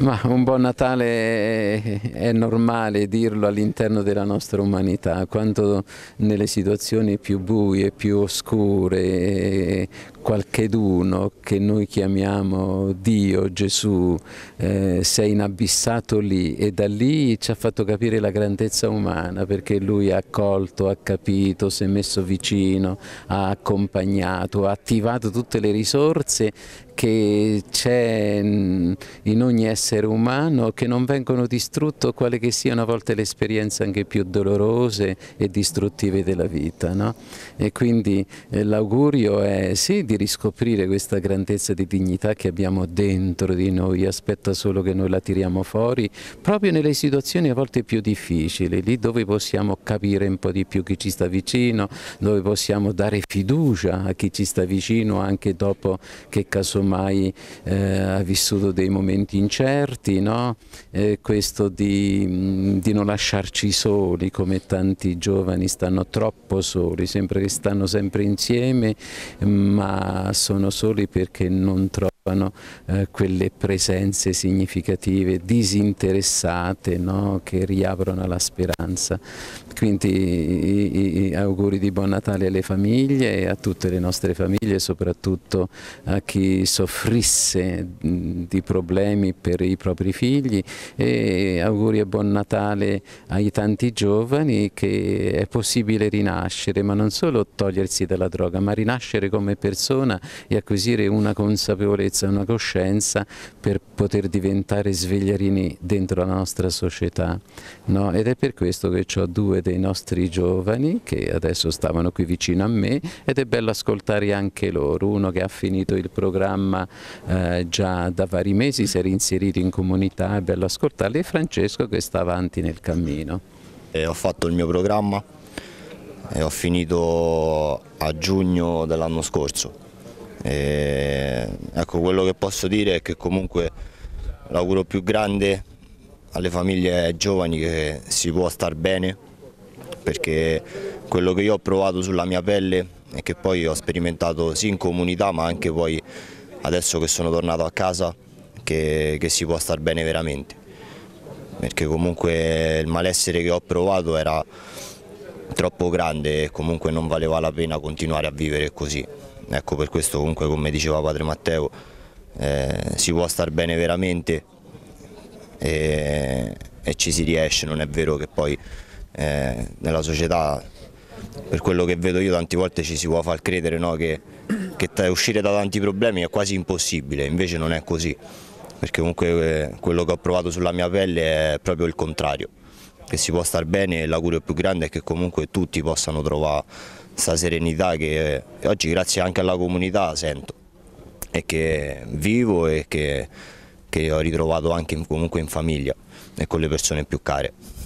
Ma un buon Natale è normale dirlo all'interno della nostra umanità, quando nelle situazioni più buie, più oscure, qualcheduno che noi chiamiamo Dio, Gesù, eh, si è inabissato lì e da lì ci ha fatto capire la grandezza umana perché lui ha accolto, ha capito, si è messo vicino, ha accompagnato, ha attivato tutte le risorse che c'è in ogni essere dell'essere umano che non vengono distrutto quale che siano a volte le esperienze anche più dolorose e distruttive della vita. No? E quindi eh, l'augurio è sì di riscoprire questa grandezza di dignità che abbiamo dentro di noi, aspetta solo che noi la tiriamo fuori, proprio nelle situazioni a volte più difficili, lì dove possiamo capire un po' di più chi ci sta vicino, dove possiamo dare fiducia a chi ci sta vicino anche dopo che casomai eh, ha vissuto dei momenti incerti aperti, no? eh, questo di, mm, di, non lasciarci soli come tanti giovani stanno troppo soli, sempre che stanno sempre insieme ma sono soli perché non trovano scappano eh, quelle presenze significative, disinteressate, no? che riaprono la speranza. Quindi i, i auguri di Buon Natale alle famiglie e a tutte le nostre famiglie, soprattutto a chi soffrisse di problemi per i propri figli e auguri a Buon Natale ai tanti giovani che è possibile rinascere, ma non solo togliersi dalla droga, ma rinascere come persona e acquisire una consapevolezza coscienza e una coscienza per poter diventare svegliarini dentro la nostra società. No? Ed è per questo che ho due dei nostri giovani che adesso stavano qui vicino a me ed è bello ascoltare anche loro, uno che ha finito il programma eh, già da vari mesi, si era inserito in comunità, è bello ascoltarli, e Francesco che sta avanti nel cammino. E eh, ho fatto il mio programma e ho finito a giugno dell'anno scorso e, ecco, quello che posso dire è che comunque l'auguro più grande alle famiglie giovani che si può star bene perché quello che io ho provato sulla mia pelle e che poi ho sperimentato sì in comunità ma anche poi adesso che sono tornato a casa che, che si può star bene veramente perché comunque il malessere che ho provato era troppo grande e comunque non valeva la pena continuare a vivere così ecco per questo comunque come diceva padre Matteo eh, si può star bene veramente e, e, ci si riesce, non è vero che poi eh, nella società per quello che vedo io tante volte ci si può far credere no, che, che uscire da tanti problemi è quasi impossibile, invece non è così perché comunque eh, quello che ho provato sulla mia pelle è proprio il contrario che si può star bene e l'augurio più grande è che comunque tutti possano trovare questa serenità che oggi grazie anche alla comunità sento e che vivo e che, che ho ritrovato anche comunque in famiglia e con le persone più care.